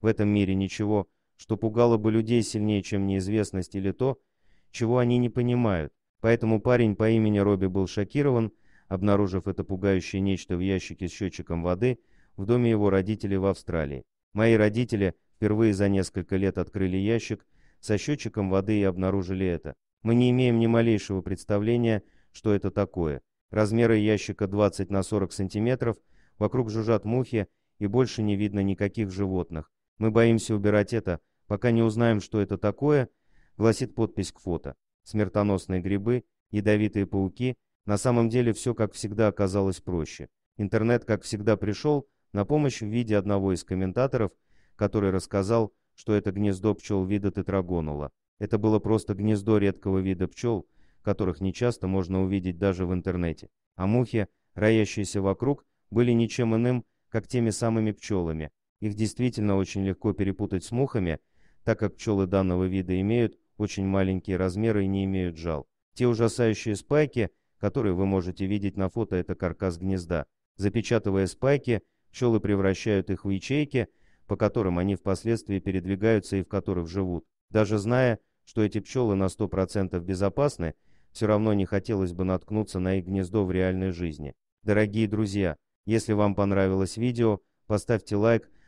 В этом мире ничего, что пугало бы людей сильнее, чем неизвестность или то, чего они не понимают. Поэтому парень по имени Робби был шокирован, обнаружив это пугающее нечто в ящике с счетчиком воды в доме его родителей в Австралии. Мои родители впервые за несколько лет открыли ящик со счетчиком воды и обнаружили это. Мы не имеем ни малейшего представления, что это такое. Размеры ящика 20 на 40 сантиметров, вокруг жужжат мухи и больше не видно никаких животных. Мы боимся убирать это, пока не узнаем, что это такое, гласит подпись к фото. Смертоносные грибы, ядовитые пауки. На самом деле все, как всегда, оказалось проще. Интернет, как всегда, пришел на помощь в виде одного из комментаторов, который рассказал, что это гнездо пчел вида тетрагонула. Это было просто гнездо редкого вида пчел, которых нечасто можно увидеть даже в интернете. А мухи, роящиеся вокруг, были ничем иным, как теми самыми пчелами, их действительно очень легко перепутать с мухами, так как пчелы данного вида имеют очень маленькие размеры и не имеют жал. Те ужасающие спайки, которые вы можете видеть на фото, это каркас гнезда. Запечатывая спайки, пчелы превращают их в ячейки, по которым они впоследствии передвигаются и в которых живут. Даже зная, что эти пчелы на 100% безопасны, все равно не хотелось бы наткнуться на их гнездо в реальной жизни. Дорогие друзья, если вам понравилось видео, поставьте лайк,